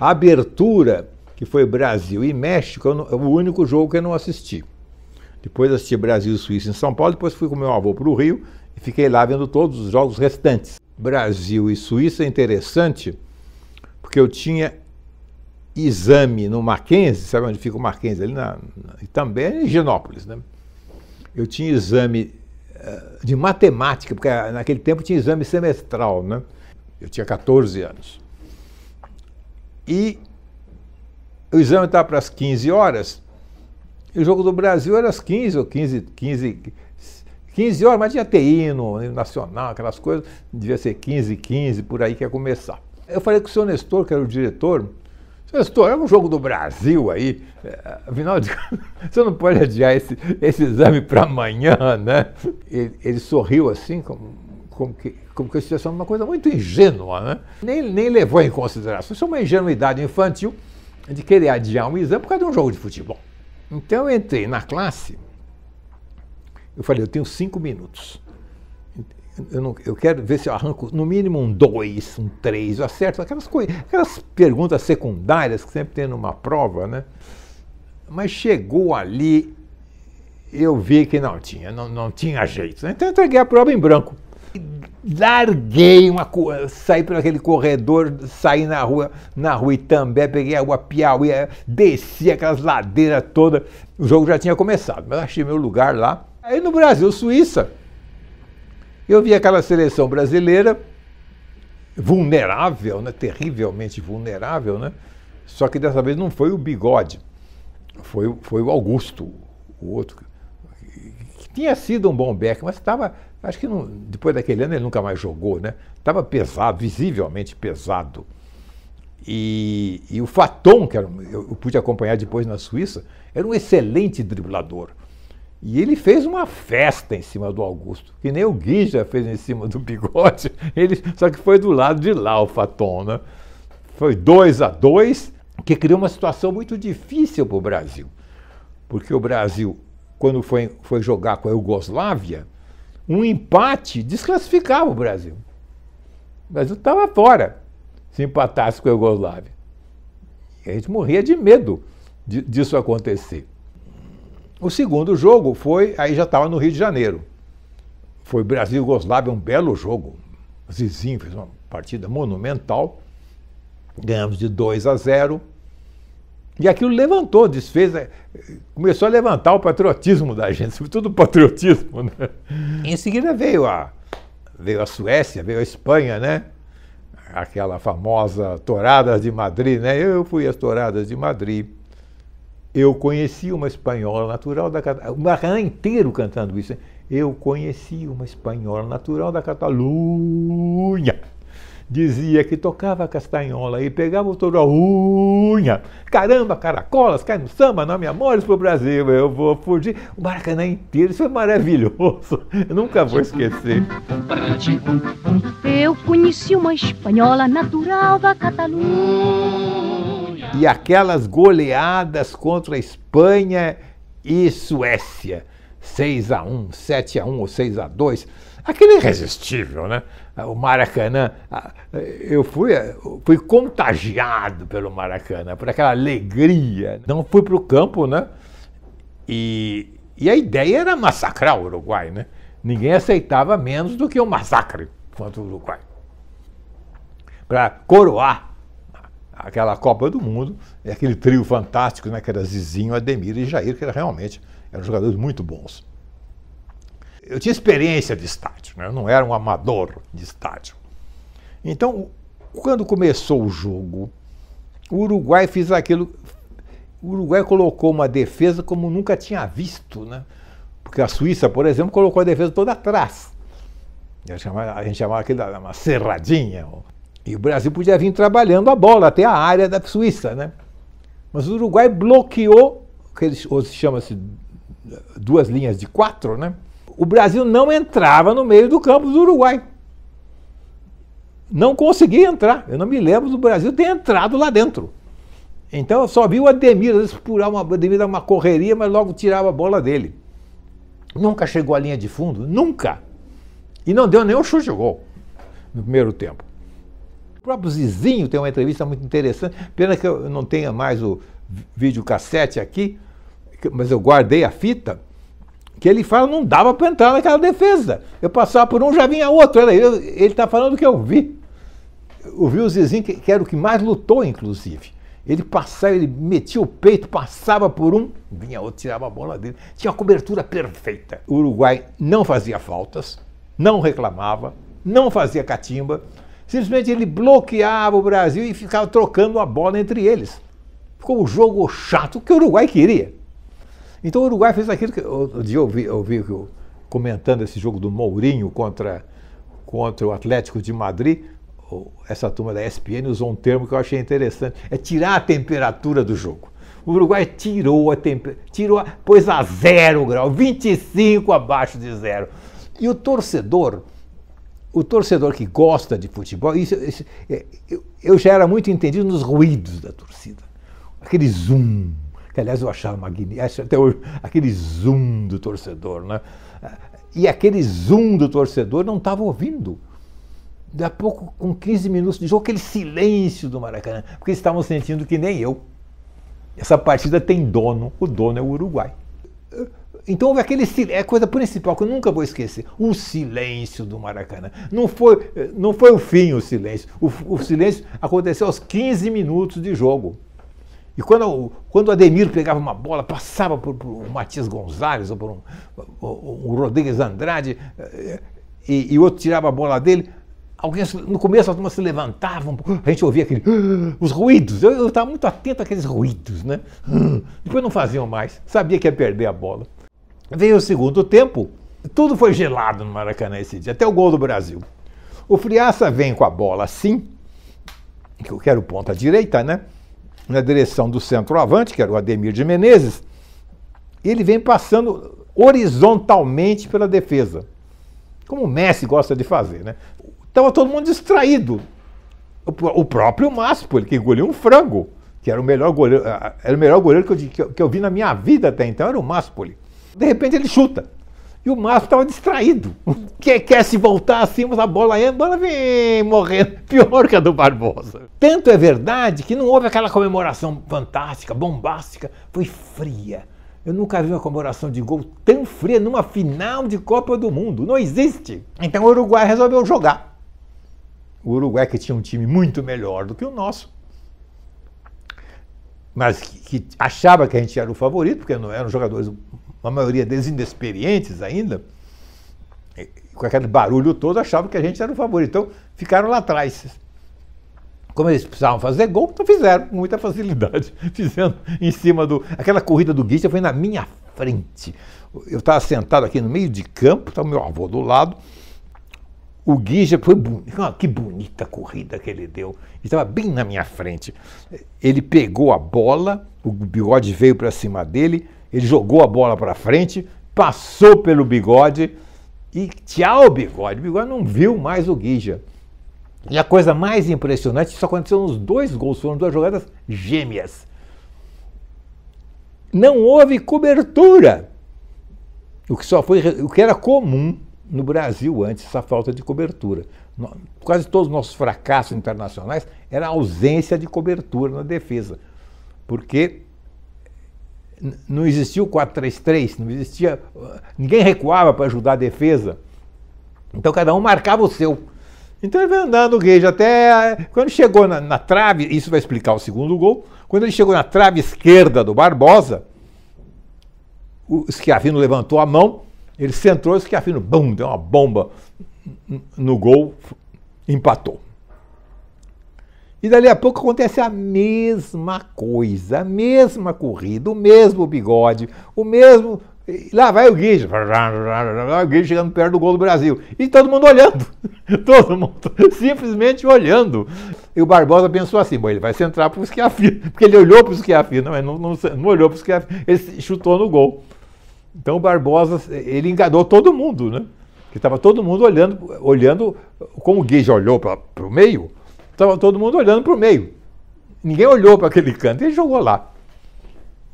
A Abertura, que foi Brasil e México, é o único jogo que eu não assisti. Depois assisti Brasil e Suíça em São Paulo, depois fui com meu avô para o Rio e fiquei lá vendo todos os jogos restantes. Brasil e Suíça é interessante porque eu tinha exame no Mackenzie, sabe onde fica o Mackenzie? Ali na, na, e também é em Genópolis, né? Eu tinha exame eh, de matemática, porque eh, naquele tempo tinha exame semestral, né? Eu tinha 14 anos. E o exame estava para as 15 horas, e o jogo do Brasil era às 15 ou 15, 15, 15 horas, mas tinha TI no nacional, aquelas coisas, devia ser 15, 15, por aí que ia começar. Eu falei com o senhor Nestor, que era o diretor, nós estouramos é um jogo do Brasil aí. É, afinal de contas, você não pode adiar esse, esse exame para amanhã, né? Ele, ele, sorriu assim, como, como que como que a situação é uma coisa muito ingênua, né? Nem, nem levou em consideração. Isso é uma ingenuidade infantil de querer adiar um exame por causa de um jogo de futebol. Então eu entrei na classe, eu falei, eu tenho cinco minutos eu, não, eu, quero ver se eu arranco no mínimo um dois, um três, eu acerto aquelas, coisas, aquelas perguntas secundárias que sempre tem numa prova, né? Mas chegou ali, eu vi que não tinha, não, não tinha jeito. Né? Então eu entreguei a prova em branco. Larguei uma saí por aquele corredor, saí na rua, na rua Itambé, peguei a rua Piauí, eh, desci aquelas ladeiras todas. O jogo já tinha começado, mas achei meu lugar lá. Aí no Brasil, Suíça, eu vi aquela seleção brasileira vulnerável, né? terrivelmente vulnerável, né? só que dessa vez não foi o Bigode, foi, foi o Augusto, o outro, que tinha sido um bom back, mas estava, acho que não, depois daquele ano ele nunca mais jogou, né? Estava pesado, visivelmente pesado. E, e o Faton, que era, eu, eu pude acompanhar depois na Suíça, era um excelente driblador. E ele fez uma festa em cima do Augusto, que nem o Gui já fez em cima do Bigode, ele, só que foi do lado de lá o Faton, né? Foi 2 a 2 que criou uma situação muito difícil para o Brasil. Porque o Brasil, quando foi, foi jogar com a Iugoslávia, um empate desclassificava o Brasil. O Brasil estava fora se empatasse com a Iugoslávia. E a gente morria de medo disso acontecer. O segundo jogo foi, aí já estava no Rio de Janeiro. Foi Brasil e Yugoslávia, um belo jogo. Zizinho fez uma partida monumental. Ganhamos de 2 a 0. E aquilo levantou, desfez, é, começou a levantar o patriotismo da gente, sobretudo o patriotismo. Né? Em seguida veio a, veio a Suécia, veio a Espanha, né? Aquela famosa Toradas de Madrid, né? Eu fui às Toradas de Madrid eu conheci uma espanhola natural da Catalunha, o Maracanã inteiro cantando isso. Eu conheci uma espanhola natural da Catalunha. Dizia que tocava castanhola e pegava o touro a unha. Caramba, caracolas, cai no samba, não me amores pro Brasil, eu vou fugir. O Maracanã inteiro, isso foi é maravilhoso. Eu nunca vou esquecer. Eu conheci uma espanhola natural da Catalunha e aquelas goleadas contra a Espanha e Suécia. 6 a 1 7 a 1 ou 6 a 2 Aquele irresistível, né? O Maracanã, ah, eu fui, fui contagiado pelo Maracanã, por aquela alegria. Não fui para o campo, né? E, e a ideia era massacrar o Uruguai, né? Ninguém aceitava menos do que um massacre contra o Uruguai. Para coroar aquela Copa do Mundo, e é aquele trio fantástico, né, que era Zizinho, Ademir e Jair, que era realmente eram jogadores muito bons. Eu tinha experiência de estádio, né? eu não era um amador de estádio. Então, quando começou o jogo, o Uruguai fez aquilo. O Uruguai colocou uma defesa como nunca tinha visto, né? Porque a Suíça, por exemplo, colocou a defesa toda atrás. A gente chamava aquilo de uma serradinha, e o Brasil podia vir trabalhando a bola até a área da Suíça, né? Mas o Uruguai bloqueou, que eles, hoje chama-se duas linhas de quatro, né? O Brasil não entrava no meio do campo do Uruguai. Não conseguia entrar. Eu não me lembro do Brasil ter entrado lá dentro. Então eu só vi o Ademir, às vezes por uma, Ademir uma correria, mas logo tirava a bola dele. Nunca chegou à linha de fundo, nunca. E não deu nenhum chute de gol no primeiro tempo. O próprio Zizinho tem uma entrevista muito interessante. Pena que eu não tenha mais o videocassete aqui, mas eu guardei a fita. Que ele fala, não dava para entrar naquela defesa. Eu passava por um, já vinha outro. Ele está falando o que eu vi. Eu vi o Zizinho, que era o que mais lutou, inclusive. Ele passava, ele metia o peito, passava por um, vinha outro, tirava a bola dele. Tinha a cobertura perfeita. O Uruguai não fazia faltas, não reclamava, não fazia catimba. Simplesmente ele bloqueava o Brasil e ficava trocando a bola entre eles. Ficou um jogo chato que o Uruguai queria. Então o Uruguai fez aquilo que. Outro dia eu ouvi, eu ouvi comentando esse jogo do Mourinho contra, contra o Atlético de Madrid. Essa turma da ESPN usou um termo que eu achei interessante: é tirar a temperatura do jogo. O Uruguai tirou a temperatura, tirou a, pôs a zero grau, 25 abaixo de zero. E o torcedor o torcedor que gosta de futebol, isso, isso, é, eu já era muito entendido nos ruídos da torcida. Aquele zoom, que aliás eu achava magnífico, até hoje, aquele zoom do torcedor, né? E aquele zoom do torcedor não estava ouvindo. Daqui a pouco, com 15 minutos de jogo, aquele silêncio do Maracanã, porque eles estavam sentindo que nem eu. Essa partida tem dono, o dono é o Uruguai. Então houve aquele é a coisa principal que eu nunca vou esquecer, o silêncio do Maracanã. Não foi, não foi o fim o silêncio. O, o silêncio aconteceu aos 15 minutos de jogo. E quando, quando o Ademir pegava uma bola, passava por, por Matias Gonzalez ou por um, um, um Rodrigues Andrade, eh, e, e, outro tirava a bola dele, alguém no começo as turmas se levantavam, a gente ouvia aquele, ah", os ruídos, eu estava muito atento àqueles ruídos, né? Ah", depois não faziam mais, sabia que ia perder a bola. Veio o segundo tempo, tudo foi gelado no Maracanã esse dia, até o gol do Brasil. O Friaça vem com a bola assim, que eu quero ponta direita, né? Na direção do centroavante, que era o Ademir de Menezes. Ele vem passando horizontalmente pela defesa, como o Messi gosta de fazer, né? Estava todo mundo distraído. O próprio Maspo, ele que engoliu um frango, que era o melhor goleiro, era o melhor goleiro que eu, que eu, que eu vi na minha vida até então, era o Maspoli. De repente ele chuta. E o Márcio estava distraído. Quer, quer se voltar assim, mas a bola entra, a bola vem morrendo. Pior que a do Barbosa. Tanto é verdade que não houve aquela comemoração fantástica, bombástica. Foi fria. Eu nunca vi uma comemoração de gol tão fria numa final de Copa do Mundo. Não existe. Então o Uruguai resolveu jogar. O Uruguai, que tinha um time muito melhor do que o nosso, mas que, que achava que a gente era o favorito, porque não eram jogadores uma maioria deles inexperientes ainda, com aquele barulho todo, achavam que a gente era o favorito. Então, ficaram lá atrás. Como eles precisavam fazer gol, então fizeram com muita facilidade. Fizeram em cima do. Aquela corrida do Guista foi na minha frente. Eu estava sentado aqui no meio de campo, estava tá meu avô do lado. O Guija foi bonito. Ah, que bonita corrida que ele deu. Estava bem na minha frente. Ele pegou a bola, o bigode veio para cima dele, ele jogou a bola para frente, passou pelo bigode e tchau, bigode. O bigode não viu mais o Guija. E a coisa mais impressionante, isso aconteceu nos dois gols, foram duas jogadas gêmeas. Não houve cobertura. O que só foi o que era comum no Brasil antes, essa falta de cobertura. Quase todos os nossos fracassos internacionais era a ausência de cobertura na defesa. Porque não existia o 4-3-3, não existia. Ninguém recuava para ajudar a defesa. Então cada um marcava o seu. Então ele vai andando o Guejo até. Quando chegou na, na, trave, isso vai explicar o segundo gol. Quando ele chegou na trave esquerda do Barbosa, o Schiavino levantou a mão, ele centrou, o Schiavino, bum, deu uma bomba no gol, empatou. E dali a pouco acontece a mesma coisa, a mesma corrida, o mesmo bigode, o mesmo. Lá vai o Guijo, o Guijo chegando perto do gol do Brasil. E todo mundo olhando, todo mundo simplesmente olhando. E o Barbosa pensou assim: bom, ele vai centrar para o Schiaffi, porque ele olhou para o Schiaffi, não, não, não, não olhou para o Schiaffi, ele chutou no gol. Então o Barbosa, ele enganou todo mundo, né? Que estava todo mundo olhando, olhando como o Guijo olhou para o meio, Estava todo mundo olhando para o meio. Ninguém olhou para aquele canto, ele jogou lá.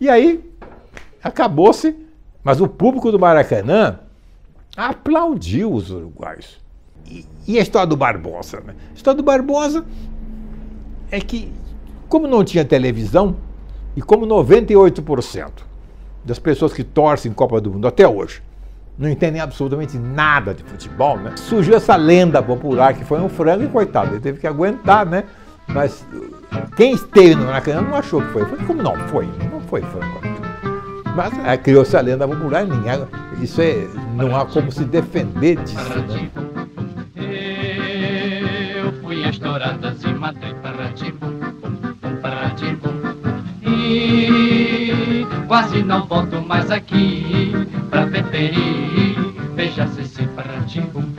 E aí acabou-se, mas o público do Maracanã aplaudiu os uruguaios. E, e a história do Barbosa? Né? A história do Barbosa é que, como não tinha televisão, e como 98% das pessoas que torcem Copa do Mundo até hoje não entendem absolutamente nada de futebol, né? Surgiu essa lenda popular que foi um frango e coitado, ele teve que aguentar, né? Mas quem esteve no Maracanã não achou que foi. Foi como não foi, não foi frango. Mas é, criou-se a lenda popular, ninguém, isso é, não há como se defender disso. Né? Eu fui as assim, e matei para E... Quase não volto mais aqui pra preferir. Veja-se se praticum